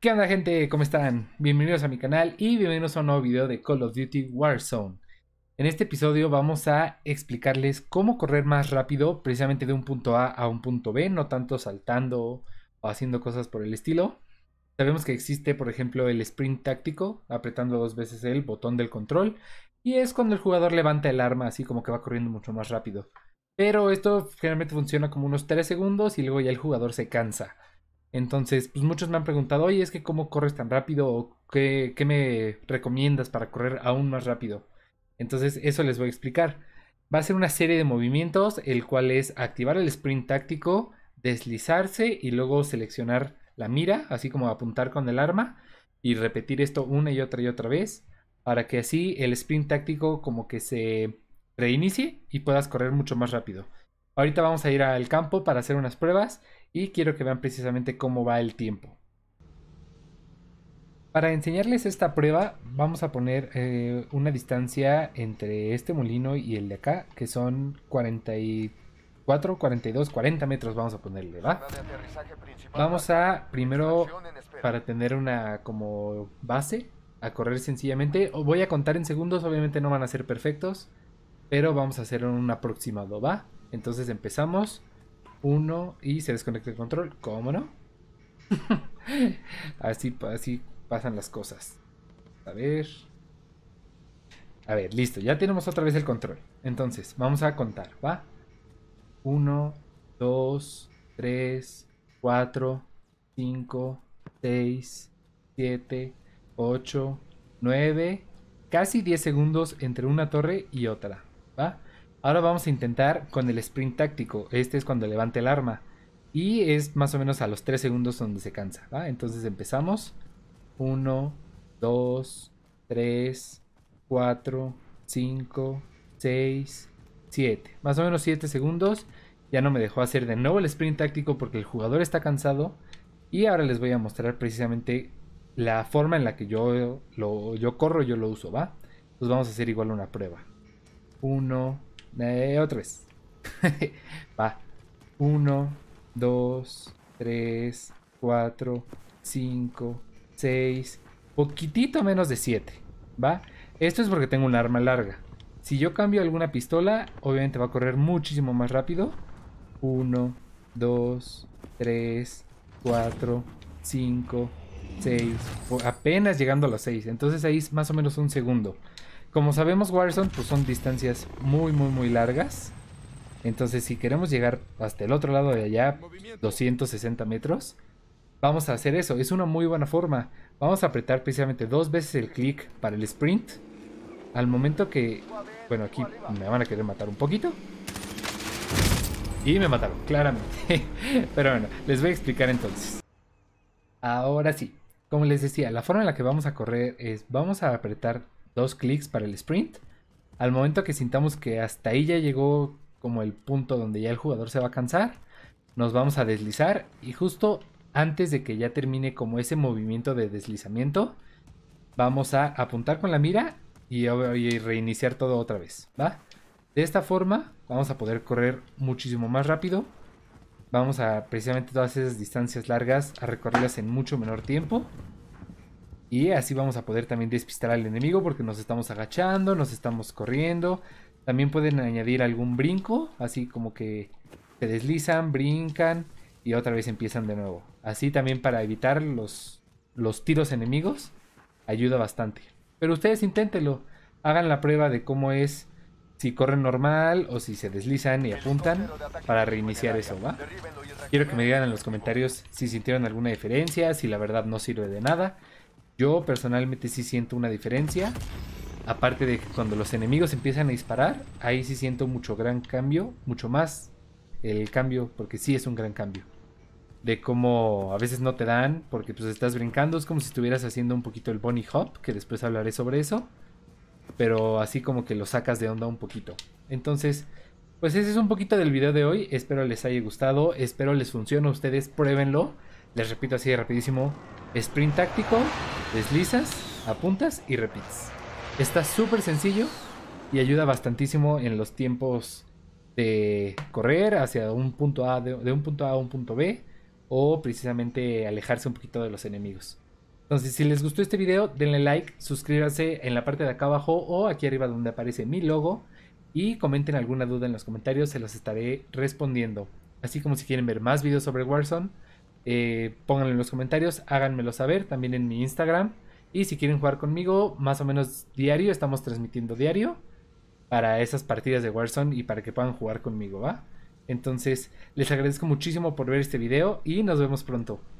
¿Qué onda gente? ¿Cómo están? Bienvenidos a mi canal y bienvenidos a un nuevo video de Call of Duty Warzone. En este episodio vamos a explicarles cómo correr más rápido precisamente de un punto A a un punto B, no tanto saltando o haciendo cosas por el estilo. Sabemos que existe por ejemplo el sprint táctico, apretando dos veces el botón del control, y es cuando el jugador levanta el arma así como que va corriendo mucho más rápido. Pero esto generalmente funciona como unos 3 segundos y luego ya el jugador se cansa. Entonces, pues muchos me han preguntado, oye, es que cómo corres tan rápido o qué, me recomiendas para correr aún más rápido. Entonces, eso les voy a explicar. Va a ser una serie de movimientos, el cual es activar el sprint táctico, deslizarse y luego seleccionar la mira, así como apuntar con el arma y repetir esto una y otra y otra vez para que así el sprint táctico como que se reinicie y puedas correr mucho más rápido. Ahorita vamos a ir al campo para hacer unas pruebas y quiero que vean precisamente cómo va el tiempo. Para enseñarles esta prueba vamos a poner eh, una distancia entre este molino y el de acá, que son 44, 42, 40 metros vamos a ponerle, ¿va? Vamos a primero, para tener una como base, a correr sencillamente. Voy a contar en segundos, obviamente no van a ser perfectos, pero vamos a hacer un aproximado, ¿va? Entonces empezamos. 1 y se desconecta el control. ¿Cómo no? así, así pasan las cosas. A ver. A ver, listo. Ya tenemos otra vez el control. Entonces, vamos a contar, ¿va? 1, 2, 3, 4, 5, 6, 7, 8, 9, casi 10 segundos entre una torre y otra, ¿va? Ahora vamos a intentar con el sprint táctico. Este es cuando levanta el arma. Y es más o menos a los 3 segundos donde se cansa. Entonces empezamos. 1, 2, 3, 4, 5, 6, 7. Más o menos 7 segundos. Ya no me dejó hacer de nuevo el sprint táctico porque el jugador está cansado. Y ahora les voy a mostrar precisamente la forma en la que yo, lo, yo corro, yo lo uso, ¿va? Entonces vamos a hacer igual una prueba. 1, eh, otra vez. Va. 1, 2, 3, 4, 5, 6, poquitito menos de 7. ¿Va? Esto es porque tengo un arma larga. Si yo cambio alguna pistola, obviamente va a correr muchísimo más rápido. 1, 2, 3, 4, 5, 6. Apenas llegando a los 6. Entonces ahí es más o menos un segundo. Como sabemos, Warzone, pues son distancias muy, muy, muy largas. Entonces, si queremos llegar hasta el otro lado de allá, 260 metros, vamos a hacer eso. Es una muy buena forma. Vamos a apretar precisamente dos veces el clic para el sprint. Al momento que... Bueno, aquí me van a querer matar un poquito. Y me mataron, claramente. Pero bueno, les voy a explicar entonces. Ahora sí, como les decía, la forma en la que vamos a correr es... Vamos a apretar dos clics para el sprint. Al momento que sintamos que hasta ahí ya llegó como el punto donde ya el jugador se va a cansar, nos vamos a deslizar y justo antes de que ya termine como ese movimiento de deslizamiento, vamos a apuntar con la mira y, reiniciar todo otra vez, De esta forma vamos a poder correr muchísimo más rápido. Vamos a precisamente todas esas distancias largas a recorrerlas en mucho menor tiempo. Y así vamos a poder también despistar al enemigo porque nos estamos agachando, nos estamos corriendo. También pueden añadir algún brinco, así como que se deslizan, brincan y otra vez empiezan de nuevo. Así también para evitar los, los tiros enemigos ayuda bastante. Pero ustedes inténtenlo, hagan la prueba de cómo es si corren normal o si se deslizan y apuntan para reiniciar eso, ¿va? Quiero que me digan en los comentarios si sintieron alguna diferencia, si la verdad no sirve de nada. Yo personalmente sí siento una diferencia. Aparte de que cuando los enemigos empiezan a disparar, ahí sí siento mucho gran cambio, mucho más el cambio, porque sí es un gran cambio. De cómo a veces no te dan, porque pues estás brincando, es como si estuvieras haciendo un poquito el bunny hop, que después hablaré sobre eso. Pero así como que lo sacas de onda un poquito. Entonces, pues ese es un poquito del video de hoy. Espero les haya gustado, espero les funcione a ustedes, pruébenlo. Les repito así de rapidísimo. Sprint táctico, deslizas, apuntas y repites. Está súper sencillo y ayuda bastantísimo en los tiempos de correr hacia un punto A, de, un punto A a un punto B o precisamente alejarse un poquito de los enemigos. Entonces, si les gustó este video, denle like, suscríbanse en la parte de acá abajo o aquí arriba donde aparece mi logo y comenten alguna duda en los comentarios, se los estaré respondiendo. Así como si quieren ver más videos sobre Warzone, eh, pónganlo en los comentarios, háganmelo saber también en mi Instagram. Y si quieren jugar conmigo, más o menos diario, estamos transmitiendo diario para esas partidas de Warzone y para que puedan jugar conmigo, ¿va? Entonces, les agradezco muchísimo por ver este video y nos vemos pronto.